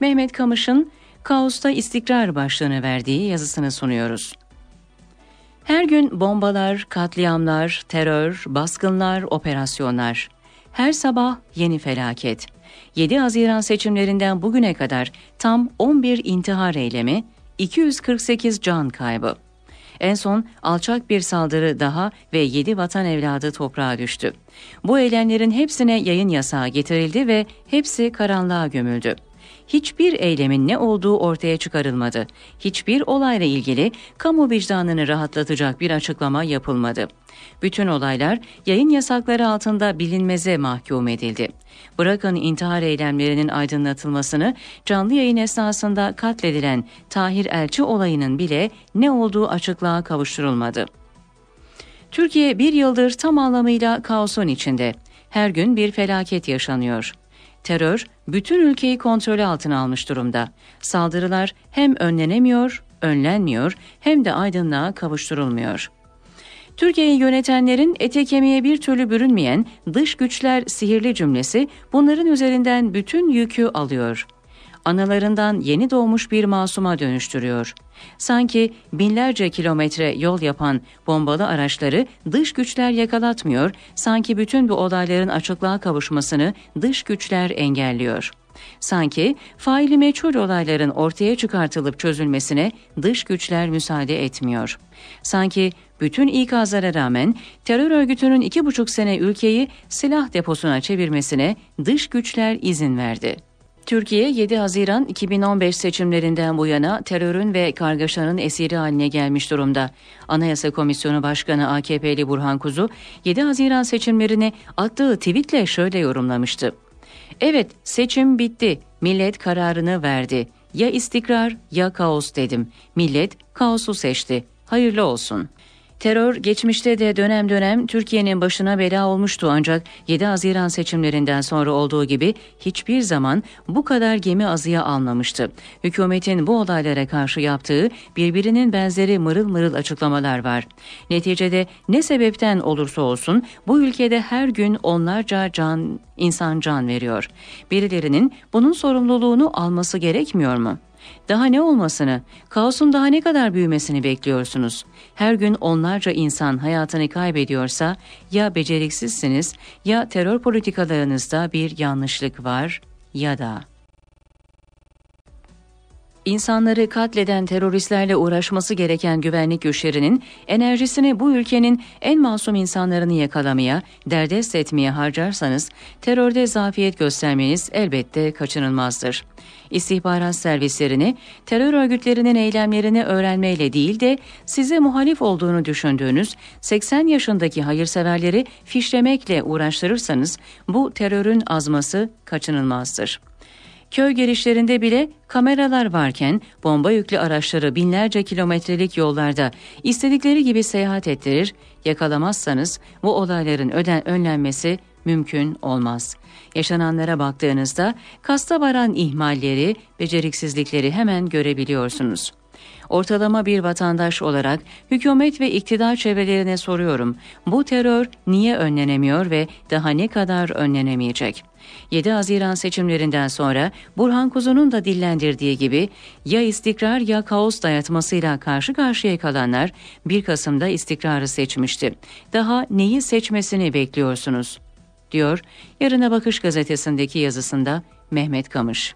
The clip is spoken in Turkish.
Mehmet Kamış'ın Kaosta İstikrar başlığını verdiği yazısını sunuyoruz. Her gün bombalar, katliamlar, terör, baskınlar, operasyonlar. Her sabah yeni felaket. 7 Haziran seçimlerinden bugüne kadar tam 11 intihar eylemi, 248 can kaybı. En son alçak bir saldırı daha ve 7 vatan evladı toprağa düştü. Bu eylemlerin hepsine yayın yasağı getirildi ve hepsi karanlığa gömüldü hiçbir eylemin ne olduğu ortaya çıkarılmadı. Hiçbir olayla ilgili kamu vicdanını rahatlatacak bir açıklama yapılmadı. Bütün olaylar yayın yasakları altında bilinmeze mahkum edildi. Bırakın intihar eylemlerinin aydınlatılmasını canlı yayın esnasında katledilen Tahir Elçi olayının bile ne olduğu açıklığa kavuşturulmadı. Türkiye bir yıldır tam anlamıyla kaosun içinde. Her gün bir felaket yaşanıyor. Terör bütün ülkeyi kontrolü altına almış durumda. Saldırılar hem önlenemiyor, önlenmiyor hem de aydınlığa kavuşturulmuyor. Türkiye'yi yönetenlerin ete kemiğe bir türlü bürünmeyen dış güçler sihirli cümlesi bunların üzerinden bütün yükü alıyor.'' analarından yeni doğmuş bir masuma dönüştürüyor. Sanki binlerce kilometre yol yapan bombalı araçları dış güçler yakalatmıyor, sanki bütün bu olayların açıklığa kavuşmasını dış güçler engelliyor. Sanki faili meçhul olayların ortaya çıkartılıp çözülmesine dış güçler müsaade etmiyor. Sanki bütün ikazlara rağmen terör örgütünün iki buçuk sene ülkeyi silah deposuna çevirmesine dış güçler izin verdi.'' Türkiye 7 Haziran 2015 seçimlerinden bu yana terörün ve kargaşanın esiri haline gelmiş durumda. Anayasa Komisyonu Başkanı AKP'li Burhan Kuzu 7 Haziran seçimlerini attığı tweetle şöyle yorumlamıştı. Evet seçim bitti. Millet kararını verdi. Ya istikrar ya kaos dedim. Millet kaosu seçti. Hayırlı olsun.'' Terör geçmişte de dönem dönem Türkiye'nin başına bela olmuştu ancak 7 Haziran seçimlerinden sonra olduğu gibi hiçbir zaman bu kadar gemi azıya almamıştı. Hükümetin bu olaylara karşı yaptığı birbirinin benzeri mırıl mırıl açıklamalar var. Neticede ne sebepten olursa olsun bu ülkede her gün onlarca can insan can veriyor. Birilerinin bunun sorumluluğunu alması gerekmiyor mu?'' Daha ne olmasını, kaosun daha ne kadar büyümesini bekliyorsunuz? Her gün onlarca insan hayatını kaybediyorsa ya beceriksizsiniz ya terör politikalarınızda bir yanlışlık var ya da... İnsanları katleden teröristlerle uğraşması gereken güvenlik güçlerinin enerjisini bu ülkenin en masum insanlarını yakalamaya, derdest etmeye harcarsanız terörde zafiyet göstermeniz elbette kaçınılmazdır. İstihbarat servislerini terör örgütlerinin eylemlerini öğrenmeyle değil de size muhalif olduğunu düşündüğünüz 80 yaşındaki hayırseverleri fişlemekle uğraştırırsanız bu terörün azması kaçınılmazdır. Köy girişlerinde bile kameralar varken bomba yüklü araçları binlerce kilometrelik yollarda istedikleri gibi seyahat ettirir, yakalamazsanız bu olayların öden önlenmesi mümkün olmaz. Yaşananlara baktığınızda kasta varan ihmalleri, beceriksizlikleri hemen görebiliyorsunuz. Ortalama bir vatandaş olarak hükümet ve iktidar çevrelerine soruyorum. Bu terör niye önlenemiyor ve daha ne kadar önlenemeyecek? 7 Haziran seçimlerinden sonra Burhan Kuzu'nun da dillendirdiği gibi ya istikrar ya kaos dayatmasıyla karşı karşıya kalanlar 1 Kasım'da istikrarı seçmişti. Daha neyi seçmesini bekliyorsunuz? diyor Yarına Bakış gazetesindeki yazısında Mehmet Kamış.